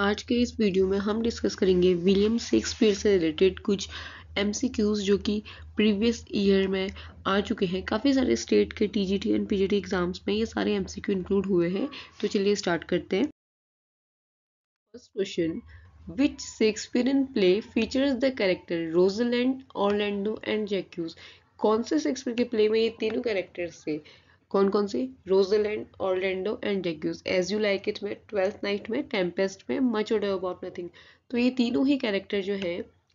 आज के इस वीडियो में हम डिस्कस करेंगे विलियम शेक्सपियर से रिलेटेड कुछ एम जो कि प्रीवियस ईयर में आ चुके हैं काफ़ी सारे स्टेट के T G and P exams में ये सारे एम इंक्लूड हुए हैं तो चलिए स्टार्ट करते हैं first question which Shakespearean play features the character Rosalind Orlando and Jaques कौन से शेक्सपियर के प्ले में ये तीनों कैरेक्टर्स थे कौन कौन सी Rosalind Orlando and Jaques As You Like It में ट्वेल्थ नाइट में टेम्पेस्ट में मच ओड अबाउट नथिंग तो ये तीनों ही कैरेक्टर जो है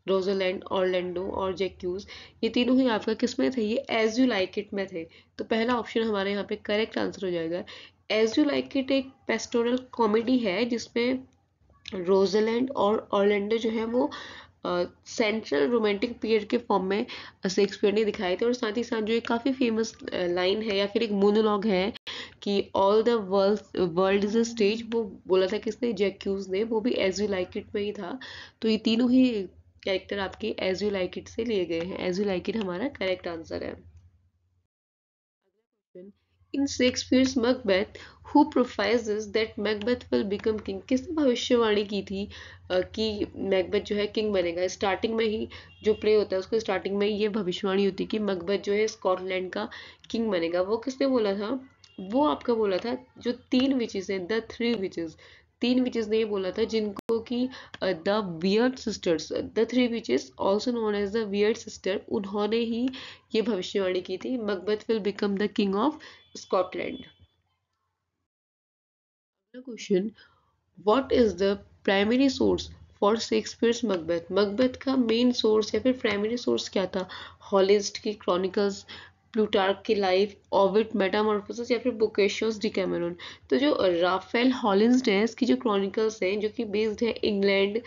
रोजोलैंड ऑर्लैंडो और जेक्यूज ये तीनों ही आपका किस में थे ये एज यू लाइक इट में थे तो पहला ऑप्शन हमारे यहाँ पे करेक्ट आंसर हो जाएगा एज यू लाइक इट एक पेस्टोरल कॉमेडी है जिसमें रोजोलैंड और ऑर्लैंडो जो है वो सेंट्रल रोमांटिक पीरियड के फॉर्म में शेक्सपियर ने दिखाए थे और साथ ही साथ जो एक काफ़ी फेमस लाइन है या फिर एक मोनोलॉग है कि all the world world is a stage वो बोला था किसने जैक्यूज ने वो भी एज यू लाइक इट में ही था तो ये तीनों ही कैरेक्टर आपके एज यू लाइक इट से लिए गए हैं एज यू लाइक इट हमारा करेक्ट आंसर है in Shakespeare's Macbeth who prophesies that Macbeth will become king किसने भविष्यवाणी की थी कि मैकबैथ जो है किंग बनेगा स्टार्टिंग में ही जो प्ले होता है उसको स्टार्टिंग में ये भविष्यवाणी होती है कि मकबैथ जो है स्कॉटलैंड का किंग बनेगा वो किसने बोला था वो आपका बोला था जो तीन विचेस हैं द थ्री विचेस तीन विचेस ने ये बोला था जिनको जो कि the weird sisters the three witches also known as the weird sister उन्होंने ही ये भविष्यवाणी की थी Macbeth will become the king of Scotland question what is the primary source for Shakespeare's Macbeth Macbeth का मेन सोर्स या फिर primary source क्या था हॉलिस्ट की क्रॉनिकल्स प्लूटार्क की लाइफ ऑविट मेटामॉर्फोसिस या फिर बुकेशोस डिकैमरॉन तो जो राफेल है इसकी जो क्रॉनिकल्स हैं जो कि बेस्ड है इंग्लैंड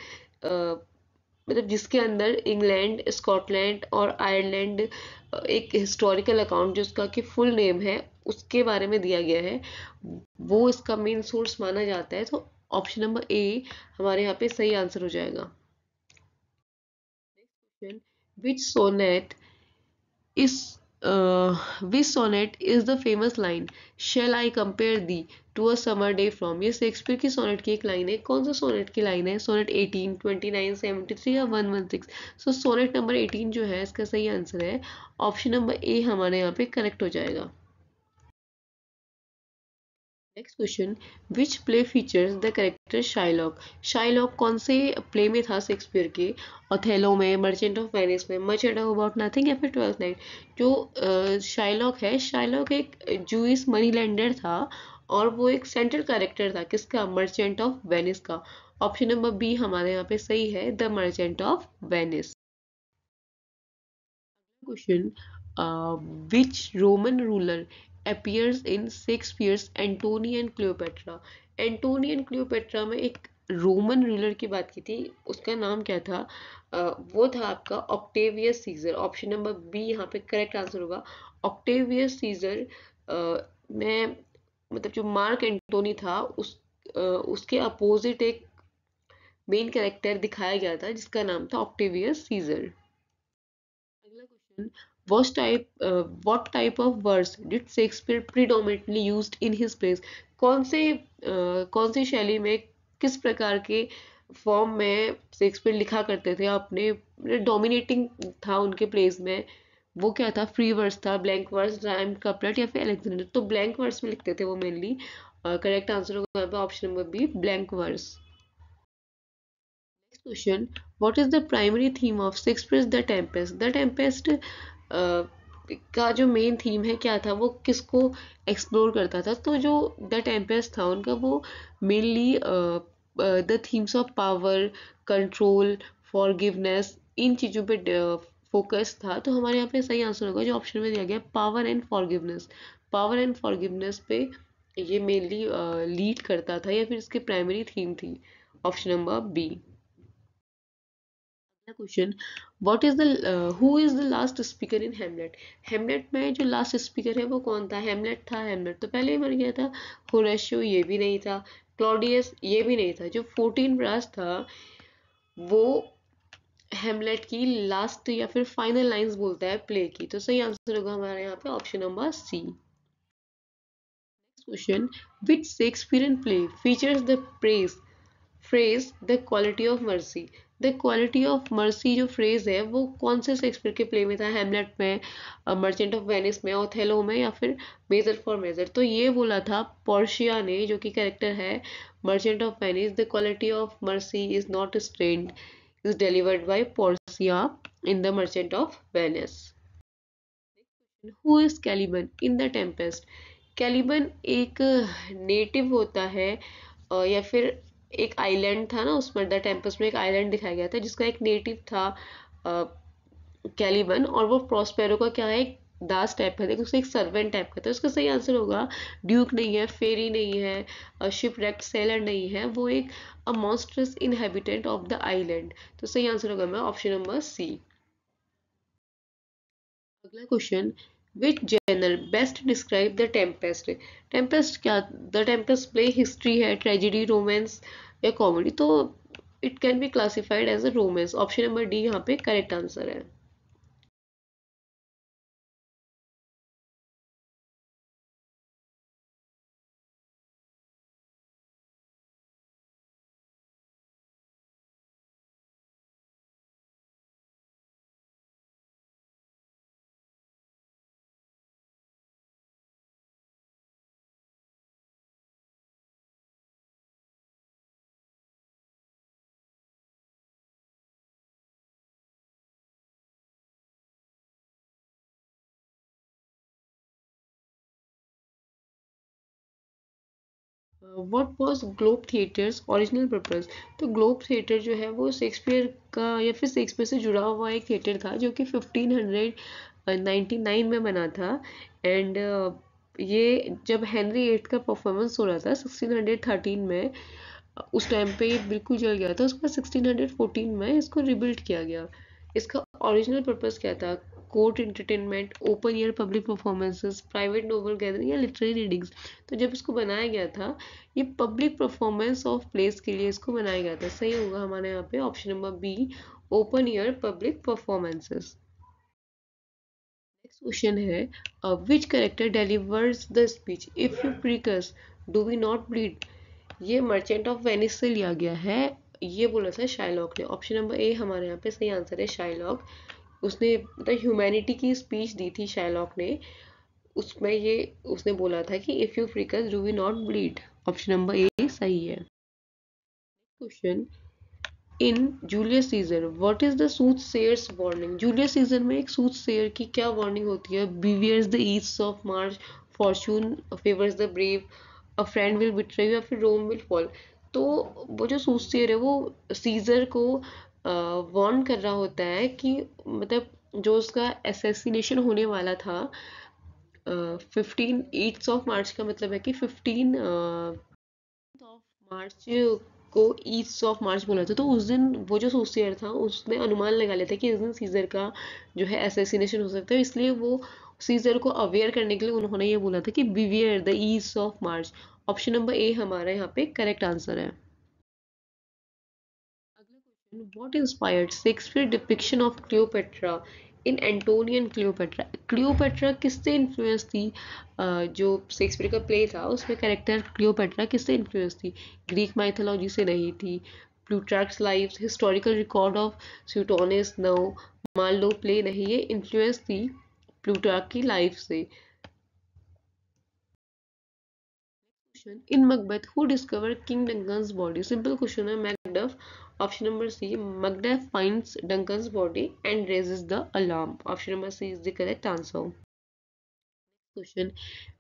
मतलब जिसके अंदर इंग्लैंड स्कॉटलैंड और आयरलैंड एक हिस्टोरिकल अकाउंट जो उसका कि फुल नेम है उसके बारे में दिया गया है वो इसका मेन सोर्स माना जाता है तो ऑप्शन नंबर ए हमारे यहाँ पे सही आंसर हो जाएगा next question which sonnet is this sonnet is the famous line shall I compare thee to a summer day from ये शेक्सपियर की सोनेट की एक लाइन है कौन सा सोनेट की लाइन है सोनेट 18, 29, 73 या 116 सो सोनेट नंबर 18 जो है इसका सही आंसर है ऑप्शन नंबर ए हमारे यहाँ पे करेक्ट हो जाएगा next question which play features the character Shylock Shylock कौन से प्ले में था शेक्सपियर के ऑथेलो में मर्चेंट ऑफ वेनिस में मर्चेंट ऑफ अबाउट नथिंग या फिर ट्वेल्थ नाइट जो शाइलॉक है शाइलॉक एक जूस मनी लैंडर था और वो एक सेंट्रल कैरेक्टर था किसका मर्चेंट ऑफ वेनिस का ऑप्शन नंबर बी हमारे यहाँ पे सही है the Merchant of Venice question which Roman ruler appears in Shakespeare's Antony and Cleopatra Antony and Cleopatra में एक रोमन रूलर की बात की थी उसका नाम क्या था आ, वो था आपका Octavius Caesar option number B यहाँ पे करेक्ट आंसर होगा ऑक्टेवियस सीजर में मतलब जो मार्क एंटोनी था उस आ, उसके अपोजिट एक मेन कैरेक्टर दिखाया गया था जिसका नाम था ऑक्टेवियस सीजर अगला question what type uh, what type of words did shakespeare predominantly used in his plays कौन से uh, कौन सी शैली में किस प्रकार के फॉर्म में शेक्सपियर लिखा करते थे अपने डोमिनेटिंग था उनके प्लेस में वो क्या था फ्री वर्स था ब्लैंक वर्स राइम कपलेट या फिर एलेक्जेंडर तो ब्लैंक वर्स में लिखते थे वो मेनली करेक्ट आंसर होगा option number B blank verse next question what is the primary theme of Shakespeare's the Tempest the Tempest का जो मेन थीम है क्या था वो किसको एक्सप्लोर करता था तो जो द टेम्पेस था उनका वो mainly the themes of power control forgiveness इन चीज़ों पे फोकस था तो हमारे यहाँ पे सही आंसर होगा जो ऑप्शन में दिया गया power and forgiveness power and forgiveness पे ये मेनली लीड करता था या फिर इसकी प्राइमरी थीम थी option number B question what is the who is the last speaker in Hamlet Hamlet में जो लास्ट स्पीकर है वो कौन था हेमलेट था हेमलेट तो पहले ही मर गया था होरेशियो ये भी नहीं था क्लॉडियस ये भी नहीं था जो फोर्टीन ब्रास था वो हेमलेट की लास्ट या फिर फाइनल लाइंस बोलता है प्ले की तो सही आंसर होगा हमारे यहाँ पे option number C question which shakespearean play features the praise phrase the quality of mercy the quality of mercy जो फ्रेज है वो कौन से शेक्सपियर के प्ले में था हेमलेट में मर्चेंट ऑफ वेनिस में ओथेलो में या फिर मेजर फॉर मेजर तो ये बोला था पोर्शिया ने जो कि कैरेक्टर है Merchant of Venice the quality of mercy is not strained is delivered by Portia in the Merchant of Venice who is Caliban in the Tempest Caliban एक native होता है या फिर एक आइलैंड था ना उसमें द टेम्पस में एक आइलैंड दिखाया गया था जिसका एक नेटिव था कैलिबन और वो प्रॉस्पेरो का क्या है दास टाइप का था उसका एक सर्वेंट टाइप का था उसका सही आंसर होगा ड्यूक नहीं है फेरी नहीं है शिप रेक्ट सेलर नहीं है वो एक a monstrous inhabitant of the island तो सही आंसर होगा मैं ऑप्शन नंबर सी अगला question which genre best describe the Tempest Tempest क्या द टेम्पेस्ट प्ले हिस्ट्री है ट्रेजिडी रोमेंस या कॉमेडी तो it can be classified as a romance option number D यहाँ पे करेक्ट आंसर है what was Globe Theatre's original purpose तो Globe Theatre जो है वो शेक्सपियर का या फिर शेक्सपियर से जुड़ा हुआ एक थिएटर था जो कि फिफ्टीन हंड्रेड नाइन्टी नाइन में बना था एंड uh, ये जब हैंनरी एट का परफॉर्मेंस हो रहा था सिक्सटीन हंड्रेड थर्टीन में uh, उस टाइम पर बिल्कुल जल गया था उसके बाद सिक्सटीन हंड्रेड फोर्टीन में इसको रिबिल्ड किया गया इसका ओरिजिनल पर्पज़ क्या था court entertainment open air public performances private noble gathering या लिटरेरी रीडिंग्स तो जब इसको बनाया गया था ये पब्लिक परफॉर्मेंस ऑफ प्लेस के लिए इसको बनाया गया था सही होगा हमारे यहाँ पे option number B open air public performances next question है which character delivers the speech if you prick us do we not bleed ये मर्चेंट ऑफ वेनिस से लिया गया है ये बोला था शाइलॉक ने ऑप्शन नंबर ए हमारे यहाँ पे सही आंसर है शाइलॉक उसने मतलब ह्यूमैनिटी की स्पीच दी थी शैलॉक ने उसमें ये उसने बोला था कि if you prick us do we not bleed option number A सही है question in Julius Caesar what is the soothsayer's warning Julius Caesar में एक सूथ सेयर की क्या वार्निंग होती है बिवियर्स द ईस्ट of March fortune favours the brave a friend will betray या फिर रोम विल फॉल तो वो जो सूथ सेयर है वो सीजर को वॉर्न कर रहा होता है कि मतलब जो उसका एसेसिनेशन होने वाला था फिफ्टीन एट्स ऑफ मार्च का मतलब है कि फिफ्टीन ऑफ मार्च को ईस्ट ऑफ मार्च बोला था तो उस दिन वो जो सोसियर था उसने अनुमान लगा लिया था कि इस दिन सीजर का जो है एसेसिनेशन हो सकता है इसलिए वो सीजर को अवेयर करने के लिए उन्होंने ये बोला था कि बिवियर द ईस्ट of March option number A हमारा यहाँ पे करेक्ट आंसर है What inspired Shakespeare depiction of Cleopatra in Antony and Cleopatra Cleopatra किससे इन्फ्लुएंस थी जो शेक्सपियर का प्ले था उसमें कैरेक्टर क्लियोपेट्रा किससे इन्फ्लुएंस थी ग्रीक माइथोलॉजी से नहीं थी Plutarch's life historical record of Suetonius नौ मान प्ले नहीं ये इन्फ्लुएंस थी प्लूटार्क की लाइफ से in Macbeth who discover King Duncan's body simple question है Macduff Option number C. Macduff finds Duncan's body and raises the alarm. Option number C is the correct answer. Question.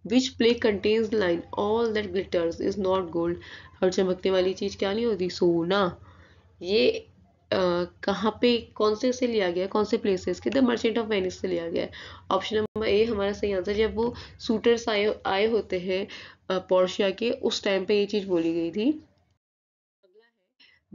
Which play contains the line all that glitters is not gold? हर चमकने वाली चीज क्या नहीं होती सोना ये Uh, कहाँ पे कौन से से लिया गया कौन से प्लेसेस के द मर्चेंट ऑफ वेनिस से लिया गया है ऑप्शन नंबर ए हमारा सही आंसर जब वो सूटर्स आए आए होते हैं पोर्शिया के उस टाइम पे ये चीज़ बोली गई थी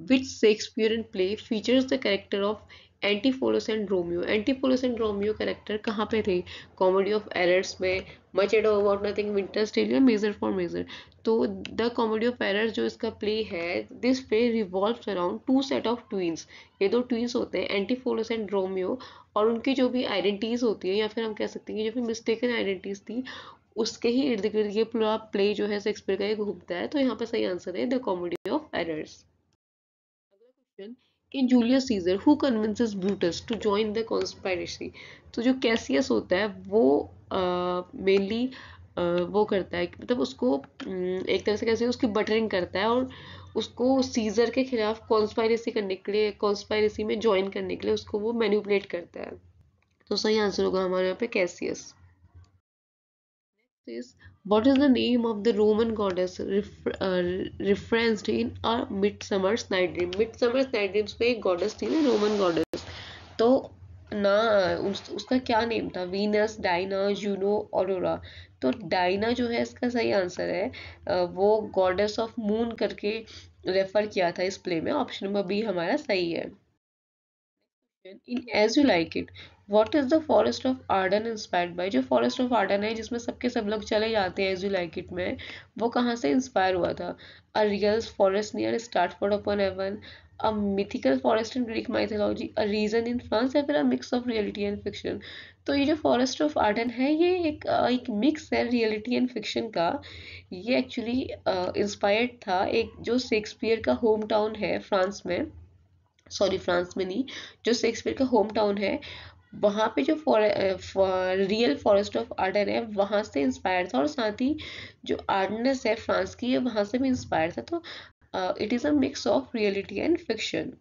which Shakespearean play features the character of Antipholus and Romeo? Antipholus and Romeo character कहाँ पे थे Comedy of Errors में Much Ado About Nothing Winter's Tale Measure for Measure तो द कॉमेडी ऑफ एरर्स जो इसका प्ले है this play revolve around two set of twins ये दो ट्वीन्स होते हैं एंटीफोलोस एंड रोमियो और उनकी जो भी आइडेंटिटीज़ होती है या फिर हम कह सकते हैं कि जो भी मिस्टेकन आइडेंटिटीज़ थी उसके ही इर्द गिर्द ये पूरा प्ले जो है शेक्सपियर का ये घूमता है तो यहाँ पर सही आंसर है the Comedy of Errors question in Julius Caesar who convinces Brutus to join the conspiracy तो जो कैसियस होता है वो मेनली वो करता है मतलब उसको एक तरह से कैसे उसकी बटरिंग करता है और उसको सीजर के खिलाफ कॉन्स्पायरेसी करने के लिए कॉन्स्पायरेसी में ज्वाइन करने के लिए उसको वो मैनिपुलेट करता है तो सही आंसर होगा हमारे यहाँ पे Cassius says, What is the name of the Roman goddess ref, uh, referenced in a Midsummer's Night Dream? Midsummer's Night Dreams में एक goddess थी ना Roman goddess. तो ना उस, उसका क्या नेम था वीनस डाइना जूनो ऑरोरा तो डाइना जो है इसका सही आंसर है वो गॉडेस ऑफ मून करके रेफर किया था इस प्ले में ऑप्शन नंबर बी हमारा सही है in As You Like It what is the Forest of Arden inspired by जो फॉरेस्ट ऑफ आर्डन है जिसमें सबके सब लोग चले जाते हैं एज यू लाइक इट में वो कहाँ से इंस्पायर हुआ था a real forest near Stratford upon Avon a mythical forest in Greek mythology a region in France या फिर a mix of reality and fiction तो ये जो फॉरेस्ट ऑफ आर्डन है ये एक एक मिक्स है रियलिटी एंड फिक्शन का ये एक्चुअली इंस्पायर्ड था एक जो शेक्सपियर का होम टाउन है फ्रांस में सॉरी फ्रांस में नहीं जो शेक्सपियर का होम टाउन है वहाँ पे जो for real forest of Arden है वहाँ से इंस्पायर था और साथ ही जो आर्डनेस है फ्रांस की है वहाँ से भी इंस्पायर था तो it is a mix of reality and fiction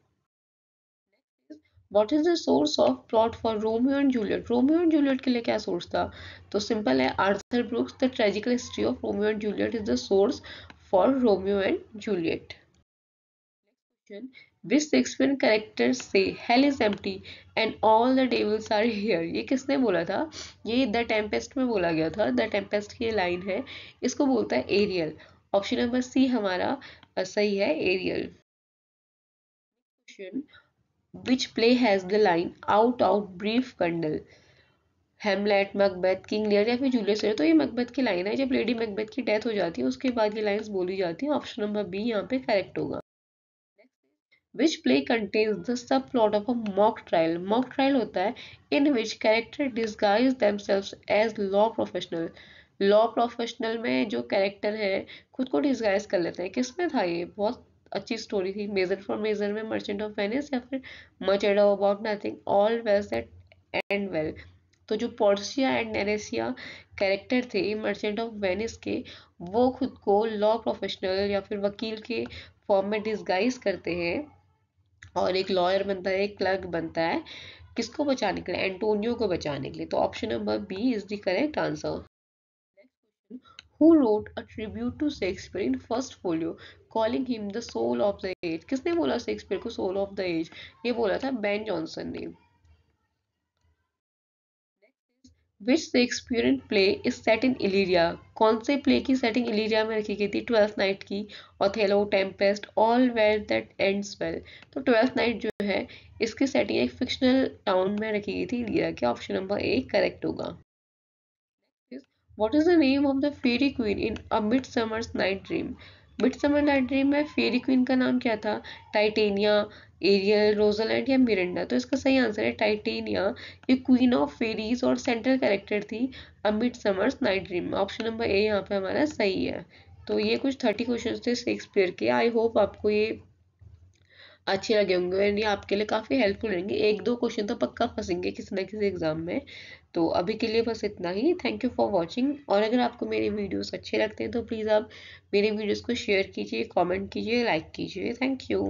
what is the source of plot for Romeo and Juliet Romeo and Juliet के लिए क्या सोर्स था तो सिंपल है Arthur Brooke's the Tragical History of Romeo and Juliet is the source for Romeo and Juliet which Shakespeare character से hell is empty and all the devils are here ये किसने बोला था ये द टेम्पेस्ट में बोला गया था द टेम्पेस्ट की लाइन है इसको बोलता है एरियल ऑप्शन नंबर सी हमारा सही है एरियल question which play has the line out of brief candle Hamlet Macbeth King Lear या फिर जूलियस लियर तो ये मकबैथ की लाइन है जब लेडी मकबैथ की डेथ हो जाती है उसके बाद ये लाइंस बोली जाती है ऑप्शन नंबर बी यहाँ पे करेक्ट होगा which play contains the subplot of a mock trial mock trial होता है in which character disguise themselves as law professional law professional में जो कैरेक्टर है खुद को डिस्गाइज कर लेते हैं किसमें था ये बहुत अच्छी स्टोरी थी मेजर फॉर मेजर में मर्चेंट ऑफ वेनिस या फिर merchant of about nothing all well set and well तो जो पोर्सिया एंड एनेसिया कैरेक्टर थे मर्चेंट ऑफ वेनिस के वो खुद को लॉ प्रोफेशनल या फिर वकील के फॉर्म में डिस्गाइज करते हैं और एक लॉयर बनता है एक क्लर्क बनता है किसको बचाने के लिए एंटोनियो को बचाने के लिए तो option number B is the correct answer who wrote a tribute to Shakespeare in first folio, calling him the soul of the age. किसने बोला शेक्सपियर को सोल ऑफ द एज ये बोला था बेन जॉनसन ने विच द एक्सपीरियंट play is set in Illyria कौन से प्ले की सेटिंग इलीरिया में रखी गई थी ट्वेल्थ नाइट की Othello Tempest all well that ends well तो ट्वेल्थ नाइट जो है इसकी सेटिंग एक फिक्शनल टाउन में रखी गई थी इलीरिया के ऑप्शन नंबर ए करेक्ट होगा what is the name of the fairy queen in a midsummer's night dream midsummer night dream में फेरी क्वीन का नाम क्या था टाइटेनिया एरियल रोजोलैंड या मिरिंडा तो इसका सही आंसर है टाइटेनिया ये क्वीन ऑफ फेरीज और सेंट्रल कैरेक्टर थी a midsummer's night dream option number A यहाँ पे हमारा सही है तो ये कुछ थर्टी क्वेश्चन थे शेक्सपियर के आई होप आपको ये अच्छे लगे होंगे एंड ये आपके लिए काफ़ी हेल्पफुल रहेंगे एक दो क्वेश्चन तो पक्का फंसेंगे किसी ना किसी एग्जाम में तो अभी के लिए बस इतना ही थैंक यू फॉर वॉचिंग और अगर आपको मेरे वीडियोस अच्छे लगते हैं तो प्लीज़ आप मेरे वीडियोस को शेयर कीजिए कमेंट कीजिए लाइक कीजिए थैंक यू